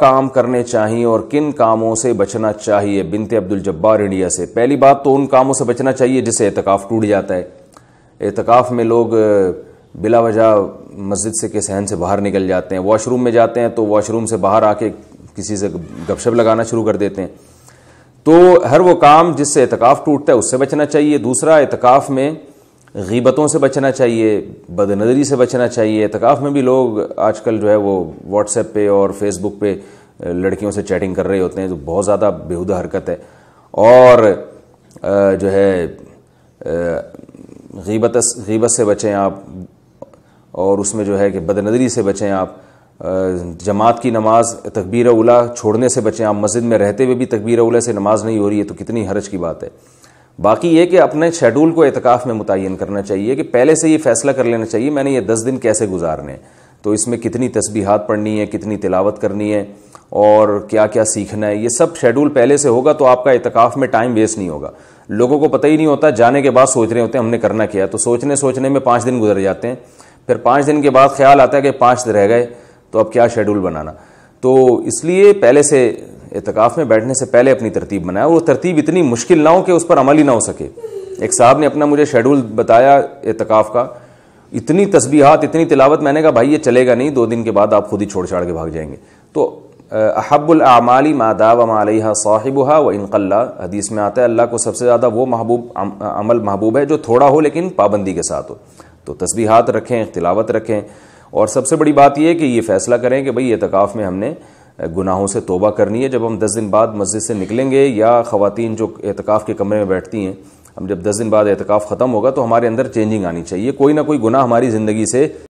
काम करने चाहिए और किन कामों से बचना चाहिए बिनते अब्दुल जब्बार इंडिया से पहली बात तो उन कामों से बचना चाहिए जिससे एतकाफ़ टूट जाता है एतकाफ़ में लोग बिला वजह मस्जिद से के सहन से बाहर निकल जाते हैं वॉशरूम में जाते हैं तो वॉशरूम से बाहर आके किसी से गपशप लगाना शुरू कर देते हैं तो हर वो काम जिससे एतकाफ़ टूटता है उससे बचना चाहिए दूसरा एतकाफ़ में गीबतों से बचना चाहिए बद बदनज़री से बचना चाहिए तकाफ़ में भी लोग आजकल जो है वो व्हाट्सएप पे और फेसबुक पर लड़कियों से चैटिंग कर रहे होते हैं जो तो बहुत ज़्यादा बेहुदा हरकत है और जो है गीबत गीबत से बचें आप और उसमें जो है कि बद बदनज़री से बचें आप जमात की नमाज तकबीर उला छोड़ने से बचें आप मस्जिद में रहते हुए भी तकबीर उला से नमाज नहीं हो रही है तो कितनी हरज की बात है बाकी ये कि अपने शेड्यूल को एतकाफ़ में मुतन करना चाहिए कि पहले से ये फ़ैसला कर लेना चाहिए मैंने ये दस दिन कैसे गुजारने तो इसमें कितनी तस्बीहात पढ़नी है कितनी तिलावत करनी है और क्या क्या सीखना है ये सब शेड्यूल पहले से होगा तो आपका इतकाफ़ में टाइम वेस्ट नहीं होगा लोगों को पता ही नहीं होता जाने के बाद सोच रहे होते हैं हमने करना क्या तो सोचने सोचने में पाँच दिन गुजर जाते हैं फिर पाँच दिन के बाद ख्याल आता है कि पाँच रह गए तो अब क्या शेड्यूल बनाना तो इसलिए पहले से एतकाफ़ में बैठने से पहले अपनी तरतीब बनाया वो तरतीब इतनी मुश्किल ना हो कि उस पर अमल ही ना हो सके एक साहब ने अपना मुझे शेड्यूल बताया एतकाफ़ का इतनी तस्बीहात इतनी तिलावत मैंने कहा भाई ये चलेगा नहीं दो दिन के बाद आप खुद ही छोड़ छाड़ के भाग जाएंगे तो अहब्बुलमाली मादा वमालिहा साहिबहा व इनकल्ला हदीस में आता है अल्लाह को सबसे ज़्यादा वो महबूब अमल महबूब है जो थोड़ा हो लेकिन पाबंदी के साथ हो तो तस्बीहात रखें तिलावत रखें और सबसे बड़ी बात यह कि ये फ़ैसला करें कि भाई एतकाफ़ में हमने गुनाहों से तोबा करनी है जब हम दस दिन बाद मस्जिद से निकलेंगे या ख़वान जो एहतिकाफ़ के कमरे में बैठती हैं हम जब दस दिन बाद एहतिकाफ़ ख़त्म होगा तो हमारे अंदर चेंजिंग आनी चाहिए कोई ना कोई गुनाह हमारी ज़िंदगी से